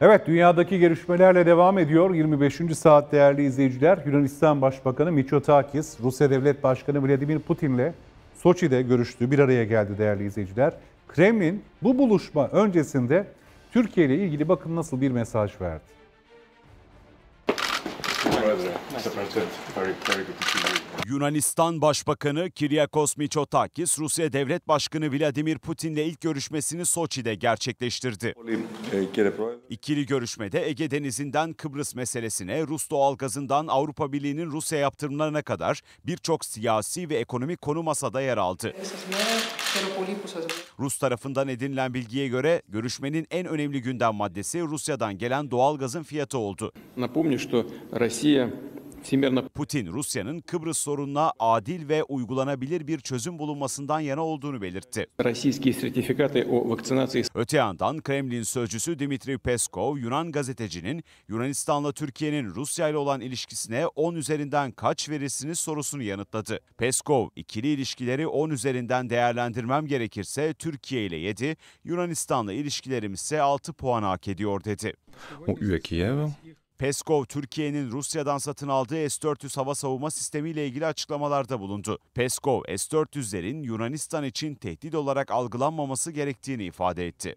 Evet dünyadaki gelişmelerle devam ediyor. 25. saat değerli izleyiciler Yunanistan Başbakanı Mitsotakis, Rusya Devlet Başkanı Vladimir Putin'le Soçi'de görüştü, bir araya geldi değerli izleyiciler. Kremlin bu buluşma öncesinde Türkiye ile ilgili bakın nasıl bir mesaj verdi. Yunanistan Başbakanı Kyriakos Mitsotakis, Rusya Devlet Başkanı Vladimir Putin'le ilk görüşmesini Soçi'de gerçekleştirdi. İkili görüşmede Ege Denizi'nden Kıbrıs meselesine, Rus doğalgazından Avrupa Birliği'nin Rusya yaptırımlarına kadar birçok siyasi ve ekonomik konu masada yer aldı. Rus tarafından edinilen bilgiye göre görüşmenin en önemli gündem maddesi Rusya'dan gelen doğalgazın fiyatı oldu. Напомню, что Россия Putin, Rusya'nın Kıbrıs sorununa adil ve uygulanabilir bir çözüm bulunmasından yana olduğunu belirtti. Öte yandan Kremlin sözcüsü Dimitri Peskov, Yunan gazetecinin Yunanistan'la Türkiye'nin Rusya ile olan ilişkisine 10 üzerinden kaç verirsiniz sorusunu yanıtladı. Peskov, ikili ilişkileri 10 üzerinden değerlendirmem gerekirse Türkiye ile 7, Yunanistan'la ilişkilerimiz ise 6 puan hak ediyor dedi. O üye Kiev, Peskov Türkiye'nin Rusya'dan satın aldığı S-400 hava savunma sistemi ile ilgili açıklamalarda bulundu. Peskov S-400'lerin Yunanistan için tehdit olarak algılanmaması gerektiğini ifade etti.